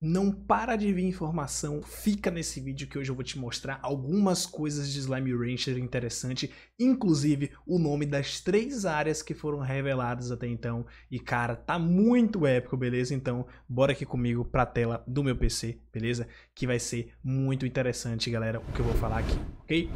Não para de vir informação, fica nesse vídeo que hoje eu vou te mostrar algumas coisas de Slime Rancher interessante, inclusive o nome das três áreas que foram reveladas até então. E cara, tá muito épico, beleza? Então, bora aqui comigo pra tela do meu PC, beleza? Que vai ser muito interessante, galera, o que eu vou falar aqui, ok?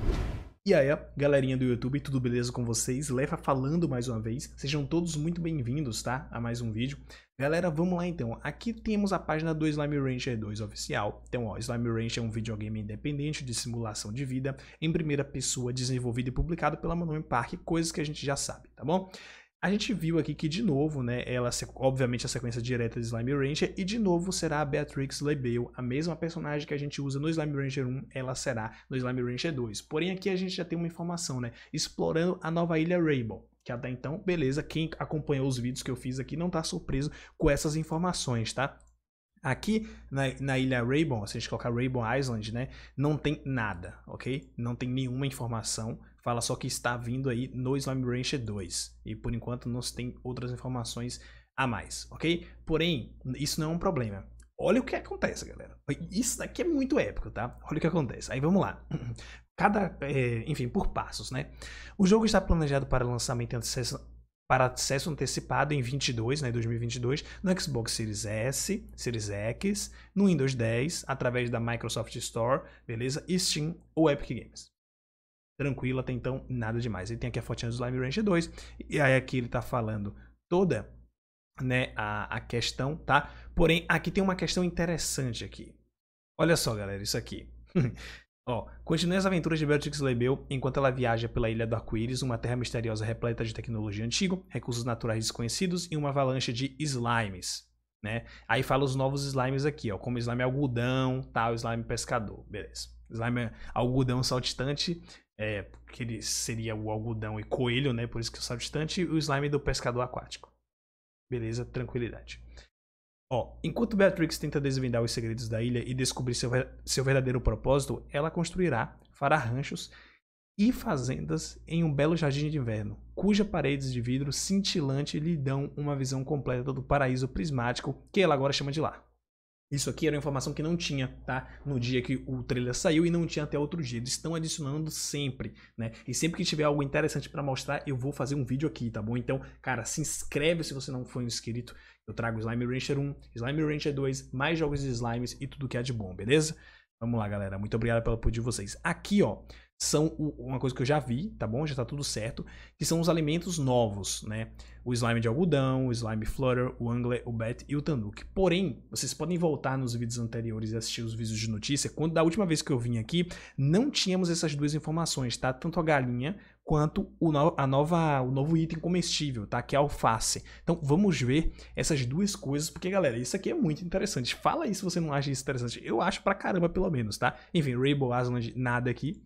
E aí, galerinha do YouTube, tudo beleza com vocês? Lefa falando mais uma vez. Sejam todos muito bem-vindos, tá? A mais um vídeo. Galera, vamos lá então. Aqui temos a página do Slime Rancher 2 oficial. Então, ó, Slime Rancher é um videogame independente de simulação de vida em primeira pessoa, desenvolvido e publicado pela Monomen Park, coisas que a gente já sabe, tá bom? A gente viu aqui que, de novo, né, ela, obviamente, a sequência direta de Slime Ranger e de novo será a Beatrix LeBeau, a mesma personagem que a gente usa no Slime Ranger 1, ela será no Slime Ranger 2. Porém, aqui a gente já tem uma informação, né, explorando a nova ilha Rainbow que até então, beleza, quem acompanhou os vídeos que eu fiz aqui não está surpreso com essas informações, tá? Aqui na, na ilha Raybon, se a gente colocar Raybon Island, né, não tem nada, ok? Não tem nenhuma informação Fala só que está vindo aí no Slime Rancher 2. E por enquanto não se tem outras informações a mais, ok? Porém, isso não é um problema. Olha o que acontece, galera. Isso daqui é muito épico, tá? Olha o que acontece. Aí vamos lá. Cada, é, enfim, por passos, né? O jogo está planejado para lançamento para acesso antecipado em 22, né, 2022, no Xbox Series S, Series X, no Windows 10, através da Microsoft Store, beleza? Steam ou Epic Games tranquilo até então, nada demais. Ele tem aqui a fotinha do Slime Range 2, e aí aqui ele tá falando toda né, a, a questão, tá? Porém, aqui tem uma questão interessante aqui. Olha só, galera, isso aqui. Ó, continue as aventuras de Beatrix Lebel enquanto ela viaja pela Ilha do Arco-Íris, uma terra misteriosa repleta de tecnologia antiga, recursos naturais desconhecidos e uma avalanche de slimes, né? Aí fala os novos slimes aqui, ó, como slime algodão, tal, slime pescador, beleza. Slime algodão saltitante é, porque ele seria o algodão e coelho, né? Por isso que eu sabe distante. E o slime do pescador aquático. Beleza, tranquilidade. Ó, enquanto Beatrix tenta desvendar os segredos da ilha e descobrir seu, seu verdadeiro propósito, ela construirá, fará ranchos e fazendas em um belo jardim de inverno, cujas paredes de vidro cintilante lhe dão uma visão completa do paraíso prismático que ela agora chama de lar. Isso aqui era uma informação que não tinha, tá? No dia que o trailer saiu e não tinha até outro dia. Eles estão adicionando sempre, né? E sempre que tiver algo interessante para mostrar, eu vou fazer um vídeo aqui, tá bom? Então, cara, se inscreve se você não for inscrito. Eu trago Slime Rancher 1, Slime Rancher 2, mais jogos de slimes e tudo que há de bom, beleza? Vamos lá, galera. Muito obrigado pelo apoio de vocês. Aqui, ó, são uma coisa que eu já vi, tá bom? Já tá tudo certo, que são os alimentos novos, né? O slime de algodão, o slime flutter, o angler, o bat e o tanuki. Porém, vocês podem voltar nos vídeos anteriores e assistir os vídeos de notícia, quando da última vez que eu vim aqui, não tínhamos essas duas informações, tá? Tanto a galinha quanto o, no, a nova, o novo item comestível, tá? Que é a alface. Então vamos ver essas duas coisas, porque galera, isso aqui é muito interessante. Fala aí se você não acha isso interessante. Eu acho pra caramba, pelo menos, tá? Enfim, Rainbow Island, nada aqui.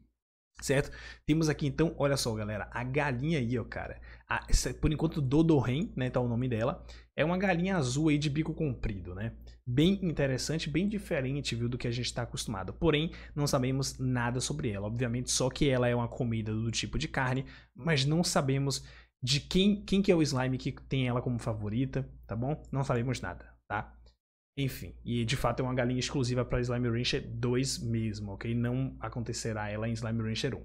Certo? Temos aqui então, olha só, galera, a galinha aí, ó, cara. A, essa, por enquanto, Dodorren, né, tá o nome dela. É uma galinha azul aí de bico comprido, né? Bem interessante, bem diferente, viu, do que a gente está acostumado. Porém, não sabemos nada sobre ela. Obviamente, só que ela é uma comida do tipo de carne, mas não sabemos de quem, quem que é o slime que tem ela como favorita, tá bom? Não sabemos nada, tá? Enfim, e de fato é uma galinha exclusiva para Slime Rancher 2 mesmo, ok? Não acontecerá ela em Slime Rancher 1.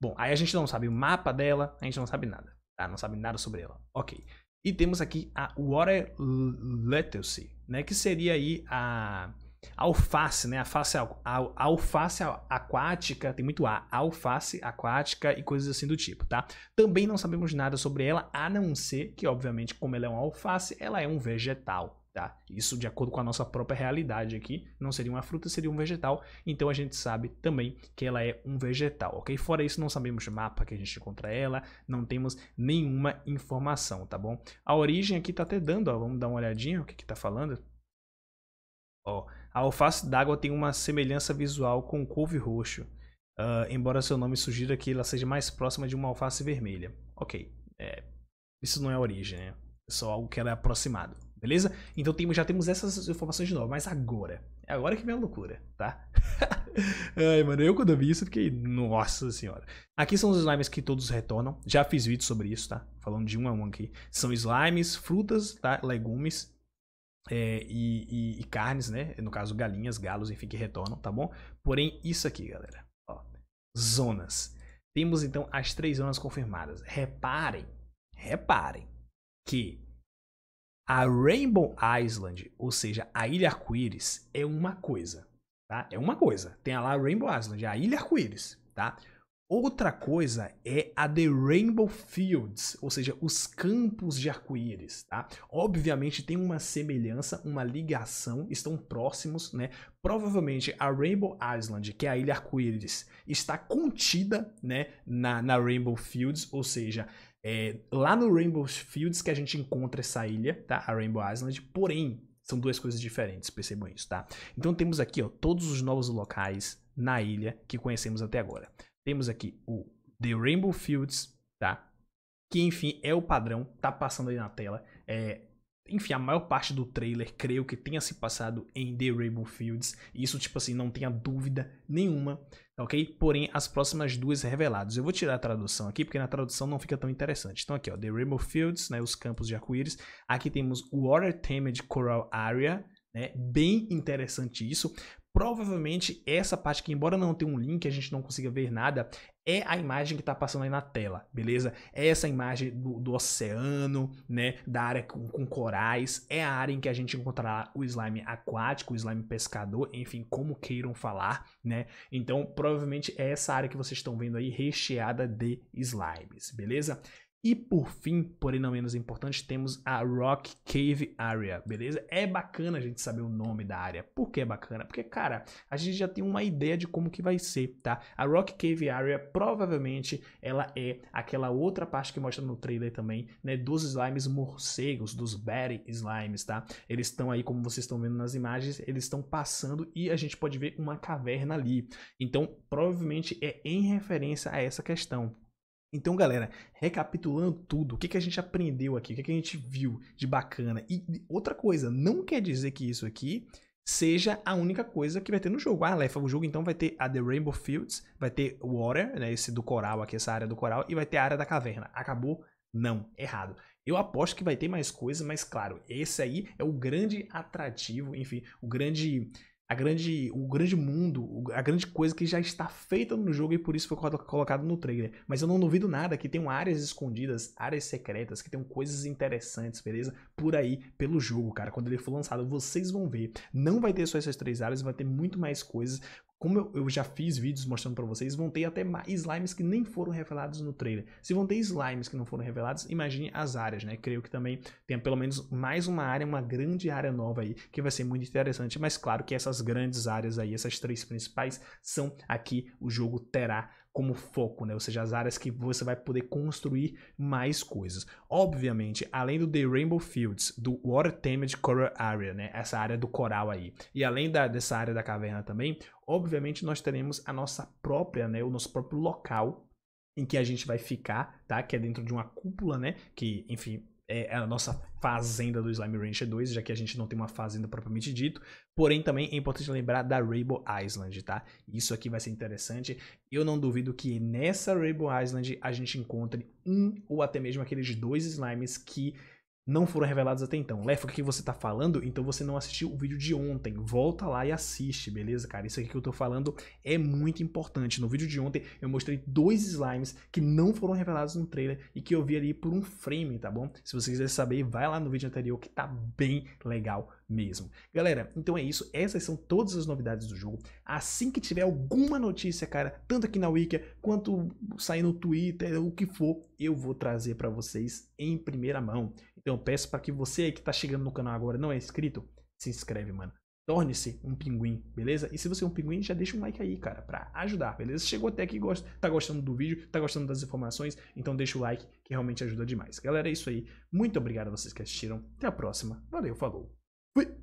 Bom, aí a gente não sabe o mapa dela, a gente não sabe nada, tá? Não sabe nada sobre ela, ok. E temos aqui a Water Lettuce, né? Que seria aí a alface, né? A, face, al alface aquática, tem muito A, alface aquática e coisas assim do tipo, tá? Também não sabemos nada sobre ela, a não ser que, obviamente, como ela é uma alface, ela é um vegetal, Tá? Isso de acordo com a nossa própria realidade aqui, não seria uma fruta, seria um vegetal. Então a gente sabe também que ela é um vegetal, ok? Fora isso, não sabemos o mapa que a gente encontra ela, não temos nenhuma informação, tá bom? A origem aqui tá até dando, ó, vamos dar uma olhadinha o que que tá falando. Ó, a alface d'água tem uma semelhança visual com couve roxo, uh, embora seu nome sugira que ela seja mais próxima de uma alface vermelha. Ok, é, isso não é origem, né? É só algo que ela é aproximado beleza? Então temos, já temos essas informações de novo, mas agora, é agora que vem a loucura, tá? Ai, mano, eu quando vi isso fiquei, nossa senhora. Aqui são os slimes que todos retornam, já fiz vídeo sobre isso, tá? Falando de um a um aqui. São slimes, frutas, tá? Legumes é, e, e, e, carnes, né? No caso, galinhas, galos, enfim, que retornam, tá bom? Porém, isso aqui, galera. Ó, zonas. Temos então as três zonas confirmadas. Reparem, reparem que a Rainbow Island, ou seja, a Ilha Arco-Íris, é uma coisa, tá? É uma coisa. Tem lá a Rainbow Island, a Ilha Arco-Íris, tá? Outra coisa é a The Rainbow Fields, ou seja, os campos de arco-íris, tá? Obviamente tem uma semelhança, uma ligação, estão próximos, né? Provavelmente a Rainbow Island, que é a ilha arco-íris, está contida, né, na, na Rainbow Fields, ou seja, é lá no Rainbow Fields que a gente encontra essa ilha, tá? A Rainbow Island, porém, são duas coisas diferentes, percebam isso, tá? Então temos aqui, ó, todos os novos locais na ilha que conhecemos até agora. Temos aqui o The Rainbow Fields, tá? Que, enfim, é o padrão, tá passando aí na tela. É, enfim, a maior parte do trailer creio que tenha se passado em The Rainbow Fields. Isso, tipo assim, não tenha dúvida nenhuma, tá ok? Porém, as próximas duas reveladas. Eu vou tirar a tradução aqui, porque na tradução não fica tão interessante. Então, aqui, ó, The Rainbow Fields, né, os campos de arco-íris. Aqui temos o Water Tamed Coral Area, né? Bem interessante isso provavelmente essa parte que, embora não tenha um link, a gente não consiga ver nada, é a imagem que está passando aí na tela, beleza? É essa imagem do, do oceano, né? Da área com, com, corais, é a área em que a gente encontrará o slime aquático, o slime pescador, enfim, como queiram falar, né? Então, provavelmente é essa área que vocês estão vendo aí recheada de slimes, beleza? E por fim, porém não menos importante, temos a Rock Cave Area, beleza? É bacana a gente saber o nome da área. Por que é bacana? Porque, cara, a gente já tem uma ideia de como que vai ser, tá? A Rock Cave Area, provavelmente, ela é aquela outra parte que mostra no trailer também, né? Dos slimes morcegos, dos Betty Slimes, tá? Eles estão aí, como vocês estão vendo nas imagens, eles estão passando e a gente pode ver uma caverna ali. Então, provavelmente é em referência a essa questão, então, galera, recapitulando tudo, o que, que a gente aprendeu aqui, o que, que a gente viu de bacana. E outra coisa, não quer dizer que isso aqui seja a única coisa que vai ter no jogo. Ah, Lefa, o jogo então vai ter a The Rainbow Fields, vai ter Water, né, esse do coral aqui, essa área do coral, e vai ter a área da caverna. Acabou? Não, errado. Eu aposto que vai ter mais coisa, mas claro, esse aí é o grande atrativo, enfim, o grande a grande, o grande mundo, a grande coisa que já está feita no jogo e por isso foi colocado no trailer. Mas eu não duvido nada que tenham áreas escondidas, áreas secretas, que tenham coisas interessantes, beleza? Por aí, pelo jogo, cara. Quando ele for lançado, vocês vão ver. Não vai ter só essas três áreas, vai ter muito mais coisas. Como eu, eu, já fiz vídeos mostrando para vocês, vão ter até mais slimes que nem foram revelados no trailer. Se vão ter slimes que não foram revelados, imagine as áreas, né? Creio que também tenha pelo menos mais uma área, uma grande área nova aí, que vai ser muito interessante. Mas claro que essas grandes áreas aí, essas três principais, são aqui o jogo terá como foco, né? Ou seja, as áreas que você vai poder construir mais coisas. Obviamente, além do The Rainbow Fields, do Water Tamed Coral Area, né? Essa área do coral aí. E além da, dessa área da caverna também, obviamente nós teremos a nossa própria, né? O nosso próprio local em que a gente vai ficar, tá? Que é dentro de uma cúpula, né? Que, enfim, é, é a nossa fazenda do Slime Rancher 2, já que a gente não tem uma fazenda propriamente dito. Porém, também é importante lembrar da Rainbow Island, tá? Isso aqui vai ser interessante. Eu não duvido que nessa Rainbow Island a gente encontre um ou até mesmo aqueles dois slimes que não foram revelados até então. Lefa, o que você tá falando? Então você não assistiu o vídeo de ontem. Volta lá e assiste, beleza, cara? Isso aqui que eu tô falando é muito importante. No vídeo de ontem eu mostrei dois slimes que não foram revelados no trailer e que eu vi ali por um frame, tá bom? Se você quiser saber, vai lá no vídeo anterior que tá bem legal mesmo. Galera, então é isso. Essas são todas as novidades do jogo. Assim que tiver alguma notícia, cara, tanto aqui na Wiki quanto sair no Twitter, o que for, eu vou trazer para vocês em primeira mão. Então peço para que você aí que está chegando no canal agora não é inscrito, se inscreve, mano. Torne-se um pinguim, beleza? E se você é um pinguim, já deixa um like aí, cara, para ajudar, beleza? Chegou até aqui, gosta, tá gostando do vídeo, tá gostando das informações, então deixa o like que realmente ajuda demais. Galera, é isso aí. Muito obrigado a vocês que assistiram. Até a próxima. Valeu, falou. Fui!